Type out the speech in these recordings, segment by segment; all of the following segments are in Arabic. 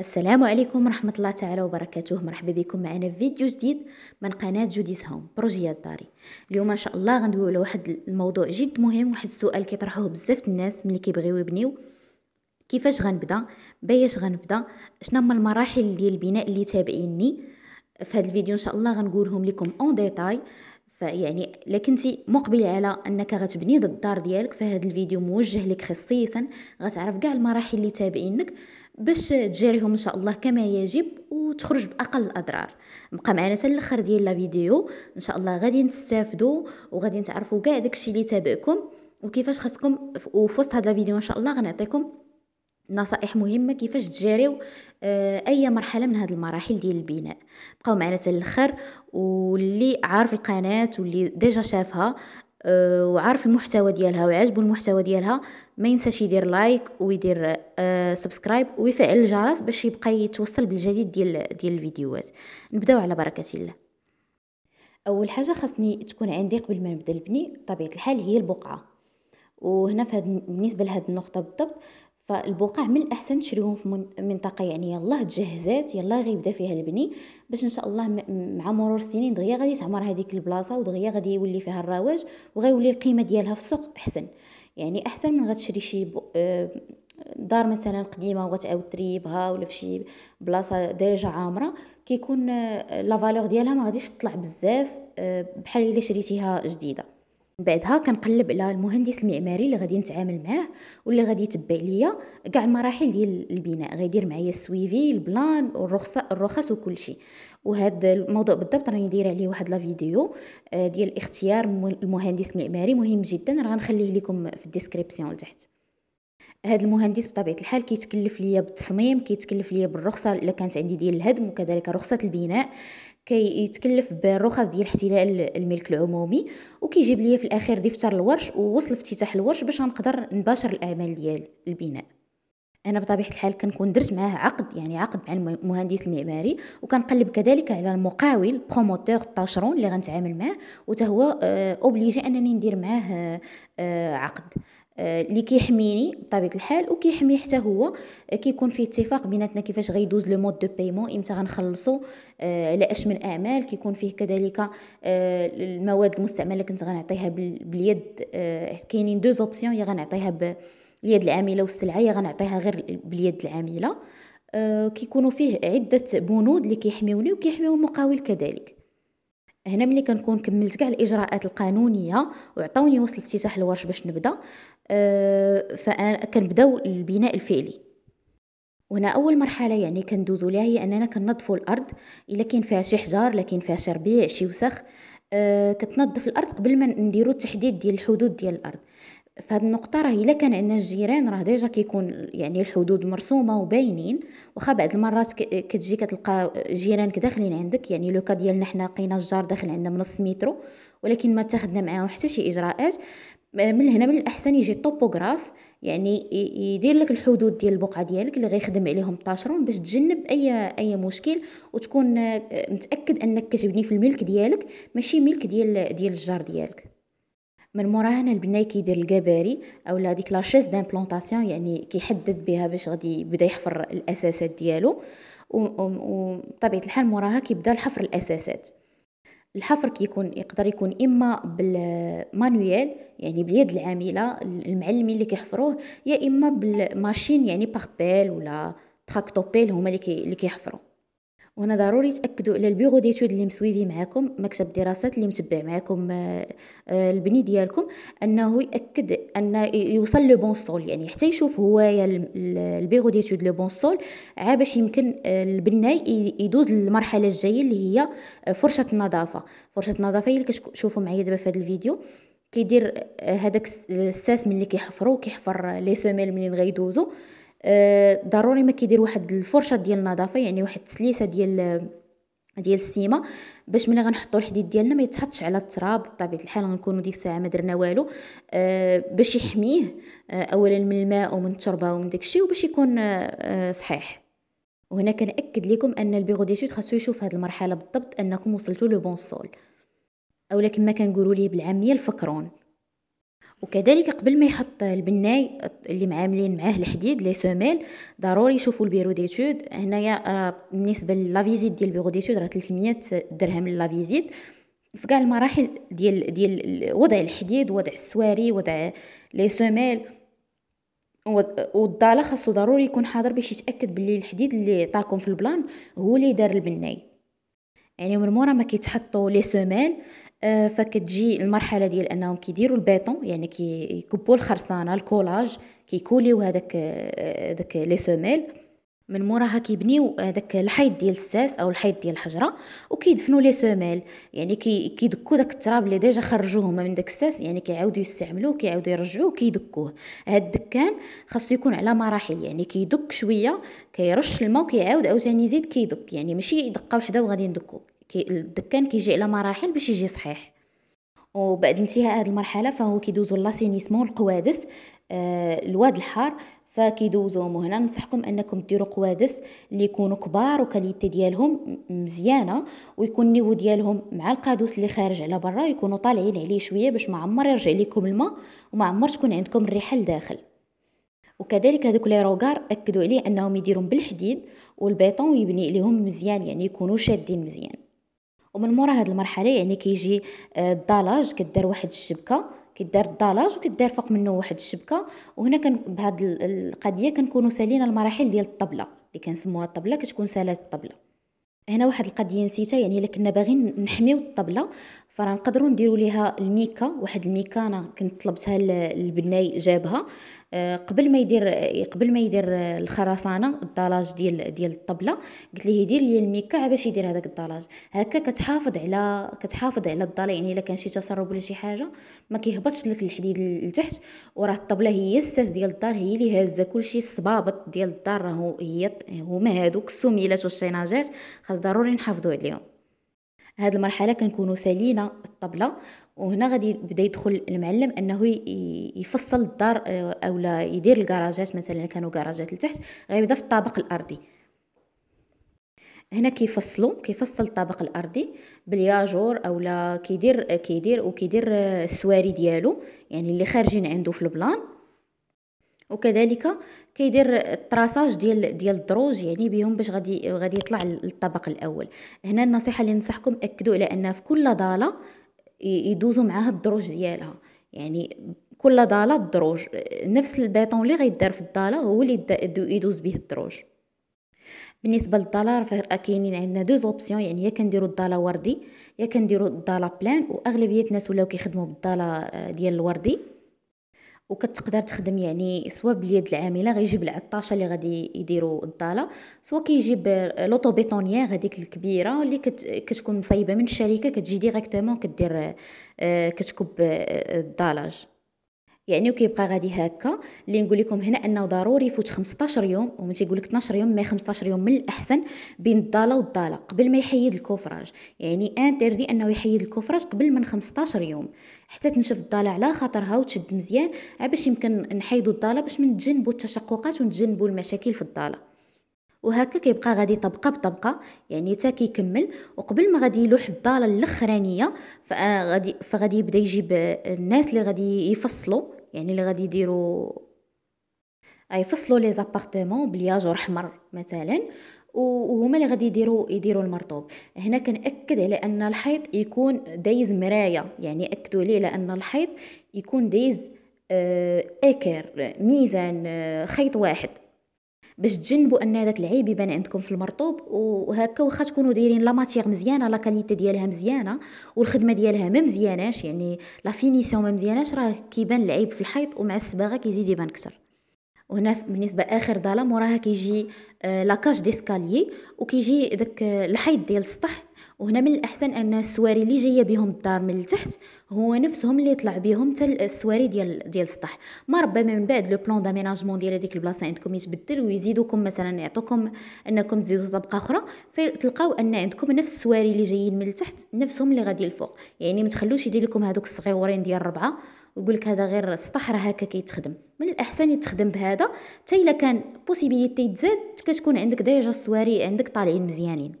السلام عليكم ورحمة الله تعالى وبركاته مرحبا بكم معنا في فيديو جديد من قناة جوديس هوم بروجيات داري اليوم ان شاء الله غندويو على واحد الموضوع جد مهم واحد السؤال كيطرحوه بزاف الناس ملي كيبغيو يبنيو كيفاش غنبدا باش غنبدا شنو هما المراحل ديال البناء اللي تابعيني في هذا الفيديو ان شاء الله غنقولهم لكم اون ديتاي فيعني الا كنتي مقبله على انك غتبني الدار ديالك فهاد الفيديو موجه لك خصيصا غتعرف كاع المراحل اللي تابعينك باش تجاريهم ان شاء الله كما يجب وتخرج باقل الاضرار بقى معنا حتى الاخر ديال لا فيديو ان شاء الله غادي نستافدوا وغادي تعرفوا كاع داكشي اللي تابعكم وكيفاش خاصكم وفي وسط هذا الفيديو ان شاء الله غنعطيكم نصائح مهمه كيفاش تجاريو آه، اي مرحله من هاد المراحل ديال البناء بقاو معنا حتى الاخر واللي عارف القناه واللي ديجا شافها أه، وعارف المحتوى ديالها وعاجبو المحتوى ديالها ما ينساش يدير لايك ويدير سبسكرايب أه، ويفعل الجرس باش يبقى يتوصل بالجديد ديال ديال الفيديوهات نبداو على بركه الله اول حاجه خاصني تكون عندي قبل ما نبدا نبني بطبيعه الحال هي البقعه وهنا في بالنسبه لهاد النقطه بالضبط فالبقاع من الاحسن تشريوهم في منطقه يعني يلاه تجهزات يلاه غيبدا فيها البني باش ان شاء الله مع مرور السنين دغيا غادي تعمر هذيك البلاصه ودغيا غادي يولي فيها الرواج وغيولي القيمه ديالها في السوق احسن يعني احسن من غتشري شي آه، دار مثلا قديمه وغتعاود تريبها ولا فشي بلاصه ديجا عامره كيكون آه، لا فالور ديالها ما غاديش تطلع بزاف آه، بحال الا شريتيها جديده بعدها كنقلب على المهندس المعماري اللي غادي نتعامل معاه واللي غادي يتبع ليا كاع المراحل ديال البناء غيدير معايا السويفي البلان والرخصه الرخص وكل شيء وهذا الموضوع بالضبط راني دايره عليه واحد لا فيديو آه، ديال اختيار المهندس المعماري مهم جدا راه غنخليه لكم في الديسكريبسيون لتحت هاد المهندس بطبيعه الحال كيتكلف ليا بالتصميم كيتكلف ليا بالرخصه اللي كانت عندي ديال الهدم وكذلك رخصه البناء كيتكلف كي بالرخص ديال احتلال الملك العمومي وكيجيب ليا في الاخير دفتر الورش ووصل افتتاح الورش باش غنقدر نباشر الاعمال ديال البناء انا بطبيعه الحال كنكون درت معاه عقد يعني عقد مع المهندس المعماري وكنقلب كذلك على المقاول بروموتور طاشرون اللي غنتعامل معاه وتهو هو اوبليجي آه، انني ندير معاه آه، عقد آه، اللي كيحميني بطبيعه الحال وكيحمي حتى هو آه، كيكون فيه اتفاق بيناتنا كيفاش غيدوز لو مود دو بايمون امتى غنخلصو آه، على اش من اعمال كيكون فيه كذلك المواد المستعمله اللي كنت غنعطيها باليد كاينين دو زوبسيون يا غنعطيها باليد العامله والسلعه يا غنعطيها غير باليد العامله كيكونوا فيه عده بنود اللي كيحميوني وكيحميو المقاول كذلك هنا ملي كنكون كملت كاع الاجراءات القانونيه وعطاوني وصل افتتاح الورش باش نبدا آه، فكنبداو البناء الفعلي وهنا اول مرحله يعني كندوزو ليها هي اننا كننظفوا الارض الا كاين فيها شي حجار الا كاين فيها شي ربيع شي وسخ أه كتنظف الارض قبل ما نديرو التحديد ديال الحدود ديال الارض فهاد النقطه راه الا كان عندنا الجيران راه ديجا كيكون يعني الحدود مرسومه وباينين واخا بعض المرات كتجي كتلقى جيرانك داخلين عندك يعني لوكا ديالنا حنا لقينا الجار داخل عندنا من نص مترو ولكن ما اتخذنا معاهم حتى شي اجراءات من هنا من الاحسن يجي الطوبوغراف يعني يدير لك الحدود ديال البقعه ديالك اللي غيخدم عليهم الطاشرون باش تجنب اي اي مشكل وتكون آه، متاكد انك كتبني في الملك ديالك ماشي ملك ديال ديال الجار ديالك من موراها هنا البناي كيدير الكباري اولا ديك لاشيز دامبلونطاسيون يعني كيحدد بها باش غادي يبدا يحفر الاساسات ديالو وطبيعه الحال موراها كيبدا الحفر الاساسات الحفر كيكون يقدر يكون اما بالمانويل يعني باليد العامله المعلمين اللي كيحفروه يا اما بالماشين يعني باربيل ولا تراكتوبيل هما اللي كيحفروا وهنا ضروري تاكدوا على البيغو ديتود اللي مسويفي معاكم مكتب الدراسات اللي متبع معاكم آه، آه، البني ديالكم انه ياكد ان يوصل لو بون سول يعني حتى يشوف هو البيغو ديتود لو بون سول عا باش يمكن آه، البناي يدوز للمرحله الجايه اللي هي فرشه النظافه فرشه النظافه هي اللي كتشوفوا معايا دابا في هذا الفيديو كيدير هذاك الساس ملي كيحفروا كيحفر لي سوميل منين غيدوزو آه، ضروري ما كيدير واحد الفرشه ديال النظافه يعني واحد التسليسه ديال ديال السيمه باش ملي غنحطوا الحديد ديالنا ما يتحطش على التراب بطبيعه الحال غنكونوا ديك الساعه ما درنا والو أه باش يحميه أه اولا من الماء ومن التربه ومن داكشي وباش يكون آه،, أه صحيح وهنا كنأكد لكم ان البيغو ديتود خاصو يشوف هاد المرحله بالضبط انكم وصلتوا لو بون سول اولا كما كنقولوا ليه بالعاميه الفكرون وكذلك قبل ما يحط البناي اللي معاملين معاه الحديد لي سوميل ضروري يشوفوا البيرو ديتود هنايا آه، بالنسبه فيزيت ديال البيرو ديتود راه 300 درهم فيزيت في كاع المراحل ديال ديال وضع الحديد وضع السواري وضع لي سوميل والضاله خاصو ضروري يكون حاضر باش يتاكد بلي الحديد اللي عطاكم في البلان هو اللي دار البناي يعني من مورا ما كيتحطوا لي سوميل آه، فكتجي المرحله ديال انهم كيديروا البيطون يعني كيكبوا الخرسانه الكولاج كيكوليو هذاك داك آه، لي سوميل من موراها كيبنيو داك الحيط ديال الساس او الحيط ديال الحجره وكيدفنوا لي سوميل يعني كي كيدكوا داك التراب اللي ديجا خرجوه من داك الساس يعني كيعاودوا يستعملوه كيعاودوا يرجعوه كيدكوه هاد الدكان خاصو يكون على مراحل يعني كيدك شويه كيرش الماء وكيعاود عاوتاني يزيد كيدك يعني ماشي دقه وحده وغادي ندكوه كي الدكان كيجي على مراحل باش يجي صحيح وبعد انتهاء هذه المرحله فهو كيدوزو لاسينيسمون القوادس آه، الواد الحار فكيدوزوهم هنا ننصحكم انكم ديروا قوادس اللي يكونوا كبار وكاليتي ديالهم مزيانه ويكون النيفو ديالهم مع القادوس اللي خارج على برا يكونوا طالعين عليه شويه باش ما عمر يرجع لكم الماء وما عمر تكون عندكم الريحه لداخل وكذلك هذوك لي روغار اكدوا عليه انهم يديرهم بالحديد والبيطون ويبني لهم مزيان يعني يكونوا شادين مزيان ومن مورا هاد المرحله يعني كيجي آه، الضلاج كدار واحد الشبكه كدار الضلاج وكدار فوق منه واحد الشبكه وهنا كان بهاد القضيه كنكونوا سالينا المراحل ديال الطبله اللي كنسموها الطبله كتكون سالات الطبله هنا واحد القضيه نسيتها يعني الا كنا باغيين نحميو الطبله فراه نقدروا نديروا ليها الميكا واحد الميكا انا كنت طلبتها البناي جابها آه، قبل ما يدير قبل ما يدير الخرسانه الضلاج ديال ديال الطبله قلت ليه يدير لي الميكا باش يدير هذاك الضلاج هكا كتحافظ على كتحافظ على الضلع يعني الا كان شي تسرب ولا شي حاجه ما كيهبطش لك الحديد لتحت وراه الطبله هي الساس ديال الدار هي اللي هازه كلشي الصبابط ديال الدار راهو هي هما هذوك السميلات والشيناجات خاص ضروري نحافظوا عليهم هاد المرحله كنكونوا سالينا الطبله وهنا غادي يبدا يدخل المعلم انه يفصل الدار آه، اولا يدير الكراجات مثلا كانوا كراجات لتحت غيبدا في الطابق الارضي هنا كيفصلوا كيفصل الطابق الارضي بالياجور اولا كيدير كيدير وكيدير آه، السواري ديالو يعني اللي خارجين عنده في البلان وكذلك كيدير التراساج ديال ديال الدروج يعني بهم باش غادي غادي يطلع للطبق الاول هنا النصيحه اللي ننصحكم اكدوا على ان في كل ضاله يدوزوا معاها الدروج ديالها يعني كل ضاله الدروج نفس البيطون اللي غيدار في الضاله هو اللي يدوز به الدروج بالنسبه للدولار فكاينين عندنا دوز اوبسيون يعني يا كنديروا الضاله وردي يا كنديروا الضاله بلان واغلبيه الناس ولاو كيخدموا بالضاله آه، ديال الوردي وكتقدر تخدم يعني سواء باليد العامله غيجيب العطاشه اللي غادي يديروا الضاله سواء كيجيب لوطو بيطونيير هذيك الكبيره اللي كت كتكون مصايبه من الشركه كتجي ديريكتومون كدير آه، كتكب آه، الضالاج يعني وكيبقى غادي هكا اللي نقول لكم هنا انه ضروري يفوت 15 يوم ومن تيقول لك 12 يوم ما 15 يوم من الاحسن بين الضاله والضاله قبل ما يحيد الكفراج يعني انتردي انه يحيد الكفراج قبل من 15 يوم حتى تنشف الضاله على خاطرها وتشد مزيان باش يمكن نحيدوا الضاله باش نتجنبوا التشققات ونتجنبوا المشاكل في الضاله وهكا كيبقى غادي طبقه بطبقه يعني حتى كيكمل وقبل ما غادي يلوح الداله الاخرانيه فغادي فغادي يبدا يجيب الناس اللي غادي يفصلوا يعني اللي غادي يديروا آه، يفصلوا لي زابارتمون بلياجور احمر مثلا وهما اللي غادي يديروا يديروا المرطوب هنا كنأكد على ان الحيط يكون دايز مرايه يعني اكدوا لي لان الحيط يكون دايز آه، اكر ميزان آه، خيط واحد باش تجنبوا ان هذاك العيب يبان عندكم في المرطوب وهكا واخا تكونوا دايرين لا ماتيغ مزيانه لا كاليتي ديالها مزيانه والخدمه ديالها ما مزياناش يعني لا فينيسيون ما مزياناش راه كيبان العيب في الحيط ومع الصباغه كيزيد يبان اكثر وهنا بالنسبه اخر ظلام وراها كيجي آه، لاكاج ديسكاليي وكيجي داك آه، الحيط ديال السطح وهنا من الاحسن ان السواري اللي جايه بهم الدار من التحت هو نفسهم اللي طلع بهم حتى السواري ديال ديال السطح ما ربما من بعد لو بلون داميناجمون ديال هذيك البلاصه عندكم يتبدل ويزيدوكم مثلا يعطوكم انكم تزيدوا طبقه اخرى فتلقاو ان عندكم نفس السواري اللي جايين من التحت نفسهم اللي غادي الفوق يعني ما تخلوش يدير لكم هذوك الصغيورين ديال الربعه ويقول لك هذا غير السطح راه هكا كيتخدم من الاحسن يتخدم بهذا حتى الا كان بوسيبيليتي تزاد كتكون عندك ديجا السواري عندك طالعين مزيانين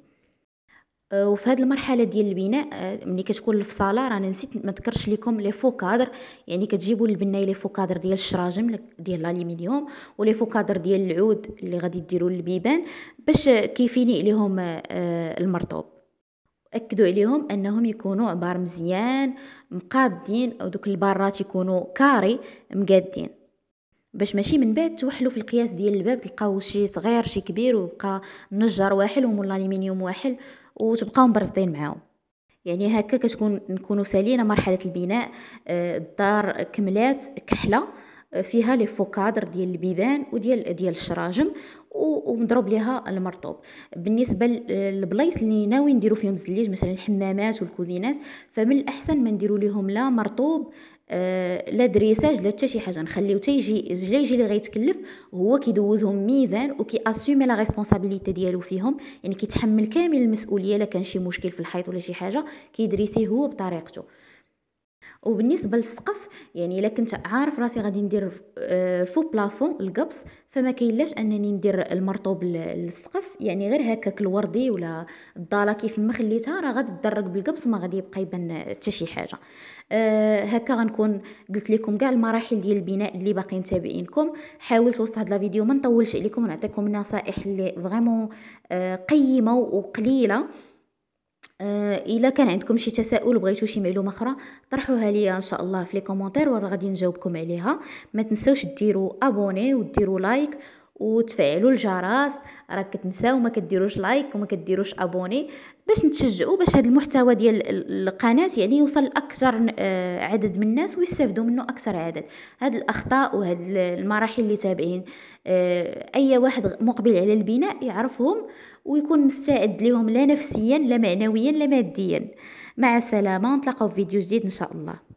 آه، وفي هذه المرحله ديال البناء آه، ملي كتكون الفصاله رانا نسيت ما ذكرش لكم لي فوكادر يعني كتجيبوا البنايه لي فوكادر ديال الشراجم ديال الالومنيوم ولي فوكادر ديال العود اللي غادي ديروا للبيبان باش كيفيني عليهم آه، المرطوب اكدوا عليهم انهم يكونوا عبار مزيان مقادين او دوك البارات يكونوا كاري مقادين باش ماشي من بعد توحلوا في القياس ديال الباب تلقاو شي صغير شي كبير وبقى النجار واحد ومول الالومنيوم واحد وتبقاو مبرزدين معاهم يعني هكا كتكون نكونوا سالينا مرحله البناء الدار آه، كملات كحله آه، فيها لي فوكادر ديال البيبان وديال ديال الشراجم ومضروب ليها المرطوب بالنسبه للبلايص اللي ناوي نديرو فيهم الزليج مثلا الحمامات والكوزينات فمن الاحسن ما نديرو ليهم لا مرطوب آه لا دريساج لا حتى شي حاجه نخليو حتى يجي لا يجي اللي غيتكلف هو كيدوزهم ميزان وكي اسومي لا ريسبونسابيلتي ديالو فيهم يعني كيتحمل كامل المسؤوليه الا كان شي مشكل في الحيط ولا شي حاجه كيدريسيه هو بطريقته وبالنسبه للسقف يعني الا كنت عارف راسي غادي ندير آه، فو بلافون القبص فما كاينلاش انني ندير المرطوب للسقف يعني غير هكاك الوردي ولا الضاله كيف ما خليتها راه غادي تدرك بالقبص وما غادي يبقى يبان حتى شي حاجه أه هكا غنكون قلت لكم كاع المراحل ديال البناء اللي باقي تابعينكم حاولت وسط هاد الفيديو ما نطولش عليكم ونعطيكم نصائح اللي فريمون آه، قيمه وقليله آه الا كان عندكم شي تساؤل بغيتو شي معلومه اخرى طرحوها ليا ان شاء الله في لي كومونتير وراه غادي نجاوبكم عليها ما تنساوش ديروا ابوني وديروا لايك وتفعلوا الجرس راك كتنساو ما كديروش لايك وما كديروش ابوني باش نتشجعوا باش هذا المحتوى ديال القناه يعني يوصل لاكثر آه، عدد من الناس ويستافدوا منه اكثر عدد هاد الاخطاء وهاد المراحل اللي تابعين آه، اي واحد مقبل على البناء يعرفهم ويكون مستعد لهم لا نفسيا لا معنويا لا ماديا مع السلامه نتلاقاو في فيديو جديد ان شاء الله